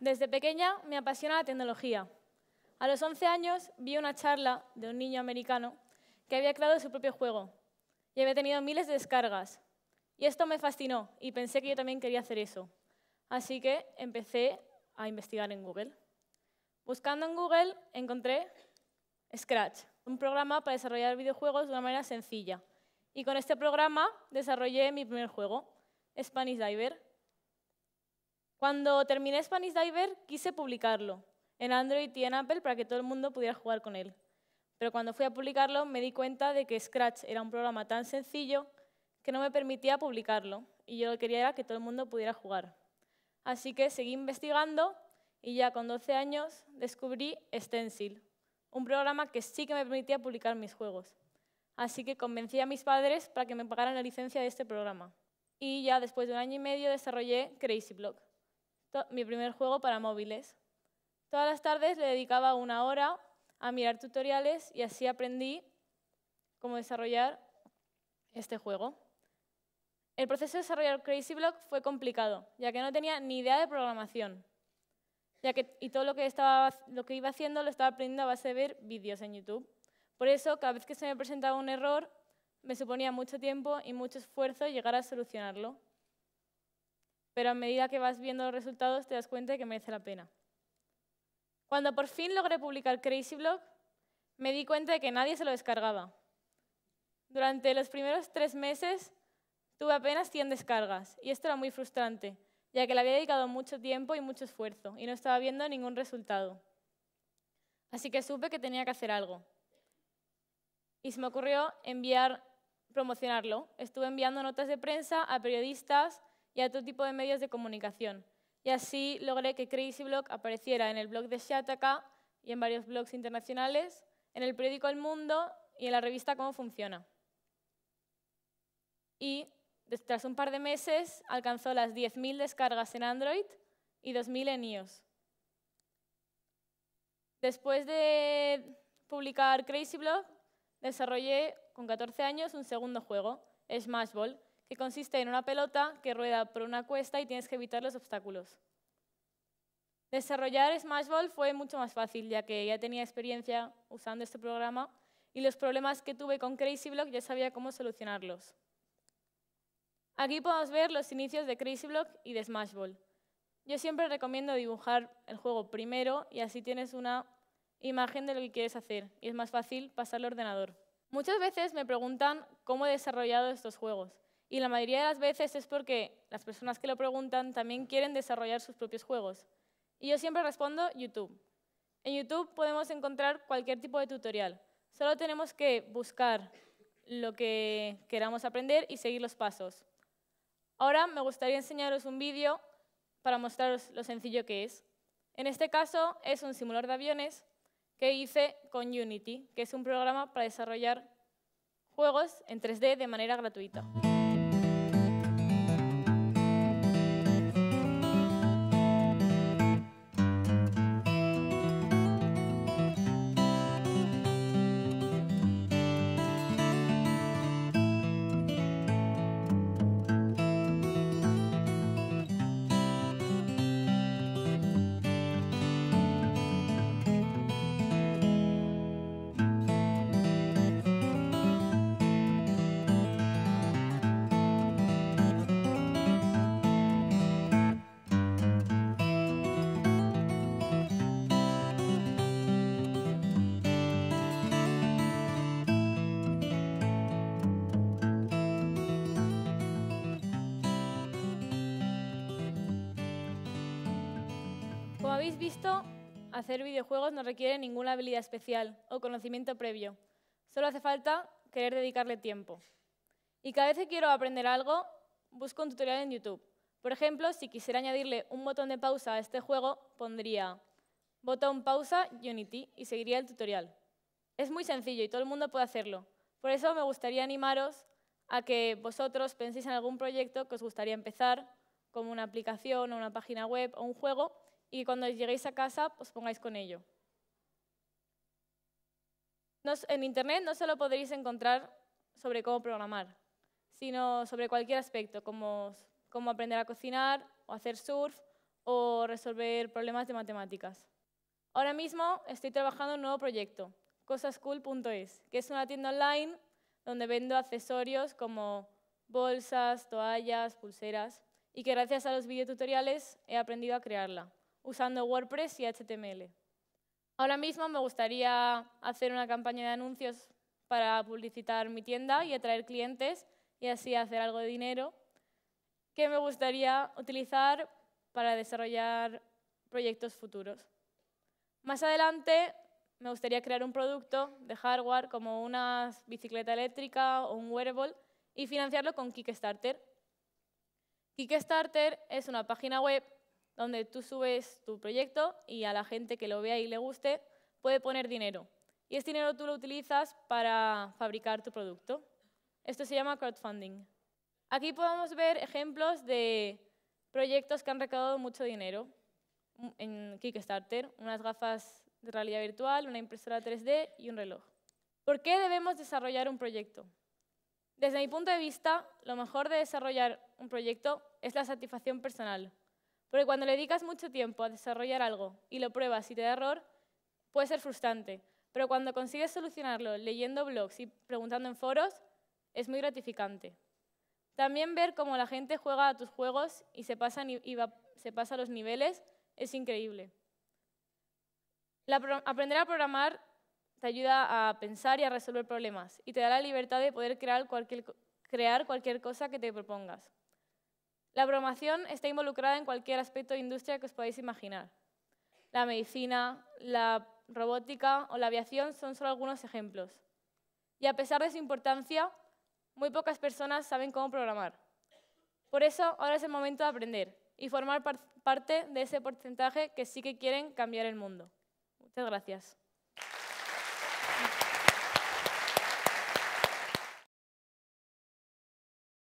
Desde pequeña me apasiona la tecnología. A los 11 años vi una charla de un niño americano que había creado su propio juego y había tenido miles de descargas. Y esto me fascinó y pensé que yo también quería hacer eso. Así que empecé a investigar en Google. Buscando en Google encontré Scratch, un programa para desarrollar videojuegos de una manera sencilla. Y con este programa desarrollé mi primer juego, Spanish Diver, cuando terminé Spanish Diver, quise publicarlo en Android y en Apple para que todo el mundo pudiera jugar con él. Pero cuando fui a publicarlo me di cuenta de que Scratch era un programa tan sencillo que no me permitía publicarlo y yo lo que quería era que todo el mundo pudiera jugar. Así que seguí investigando y ya con 12 años descubrí Stencil, un programa que sí que me permitía publicar mis juegos. Así que convencí a mis padres para que me pagaran la licencia de este programa. Y ya después de un año y medio desarrollé Crazy Block mi primer juego para móviles. Todas las tardes le dedicaba una hora a mirar tutoriales y así aprendí cómo desarrollar este juego. El proceso de desarrollar Crazy Block fue complicado, ya que no tenía ni idea de programación. Ya que, y todo lo que, estaba, lo que iba haciendo lo estaba aprendiendo a base de ver vídeos en YouTube. Por eso, cada vez que se me presentaba un error, me suponía mucho tiempo y mucho esfuerzo llegar a solucionarlo pero a medida que vas viendo los resultados te das cuenta de que merece la pena. Cuando por fin logré publicar Crazy Blog, me di cuenta de que nadie se lo descargaba. Durante los primeros tres meses tuve apenas 100 descargas y esto era muy frustrante, ya que le había dedicado mucho tiempo y mucho esfuerzo y no estaba viendo ningún resultado. Así que supe que tenía que hacer algo. Y se me ocurrió enviar, promocionarlo. Estuve enviando notas de prensa a periodistas, y a todo tipo de medios de comunicación. Y así logré que Crazy Blog apareciera en el blog de Shataka y en varios blogs internacionales, en el periódico El Mundo y en la revista Cómo Funciona. Y tras un par de meses alcanzó las 10.000 descargas en Android y 2.000 en iOS. Después de publicar Crazy Blog, desarrollé con 14 años un segundo juego, Smash Ball, consiste en una pelota que rueda por una cuesta y tienes que evitar los obstáculos. Desarrollar Smash Ball fue mucho más fácil, ya que ya tenía experiencia usando este programa y los problemas que tuve con Crazy Block ya sabía cómo solucionarlos. Aquí podemos ver los inicios de Crazy Block y de Smash Ball. Yo siempre recomiendo dibujar el juego primero y así tienes una imagen de lo que quieres hacer y es más fácil pasar al ordenador. Muchas veces me preguntan cómo he desarrollado estos juegos. Y la mayoría de las veces es porque las personas que lo preguntan también quieren desarrollar sus propios juegos. Y yo siempre respondo YouTube. En YouTube podemos encontrar cualquier tipo de tutorial. Solo tenemos que buscar lo que queramos aprender y seguir los pasos. Ahora me gustaría enseñaros un vídeo para mostraros lo sencillo que es. En este caso es un simulador de aviones que hice con Unity, que es un programa para desarrollar juegos en 3D de manera gratuita. habéis visto, hacer videojuegos no requiere ninguna habilidad especial o conocimiento previo. Solo hace falta querer dedicarle tiempo. Y cada vez que quiero aprender algo, busco un tutorial en YouTube. Por ejemplo, si quisiera añadirle un botón de pausa a este juego, pondría botón pausa Unity y seguiría el tutorial. Es muy sencillo y todo el mundo puede hacerlo. Por eso me gustaría animaros a que vosotros penséis en algún proyecto que os gustaría empezar, como una aplicación o una página web o un juego, y cuando lleguéis a casa os pongáis con ello. en Internet no solo podréis encontrar sobre cómo programar, sino sobre cualquier aspecto, como, como aprender a cocinar, o hacer surf, o resolver problemas de matemáticas. Ahora mismo estoy trabajando en un nuevo proyecto, cosascool.es, que es una tienda online donde vendo accesorios como bolsas, toallas, pulseras, y que gracias a los videotutoriales he aprendido a crearla usando WordPress y HTML. Ahora mismo me gustaría hacer una campaña de anuncios para publicitar mi tienda y atraer clientes y así hacer algo de dinero que me gustaría utilizar para desarrollar proyectos futuros. Más adelante me gustaría crear un producto de hardware como una bicicleta eléctrica o un wearable y financiarlo con Kickstarter. Kickstarter es una página web donde tú subes tu proyecto y a la gente que lo vea y le guste puede poner dinero. Y ese dinero tú lo utilizas para fabricar tu producto. Esto se llama crowdfunding. Aquí podemos ver ejemplos de proyectos que han recaudado mucho dinero en Kickstarter, unas gafas de realidad virtual, una impresora 3D y un reloj. ¿Por qué debemos desarrollar un proyecto? Desde mi punto de vista, lo mejor de desarrollar un proyecto es la satisfacción personal, porque cuando le dedicas mucho tiempo a desarrollar algo y lo pruebas y te da error, puede ser frustrante. Pero cuando consigues solucionarlo leyendo blogs y preguntando en foros, es muy gratificante. También ver cómo la gente juega a tus juegos y se pasa, los niveles es increíble. aprender a programar te ayuda a pensar y a resolver problemas y te da la libertad de poder crear cualquier cosa que te propongas. La programación está involucrada en cualquier aspecto de industria que os podáis imaginar. La medicina, la robótica o la aviación son solo algunos ejemplos. Y a pesar de su importancia, muy pocas personas saben cómo programar. Por eso, ahora es el momento de aprender y formar parte de ese porcentaje que sí que quieren cambiar el mundo. Muchas gracias.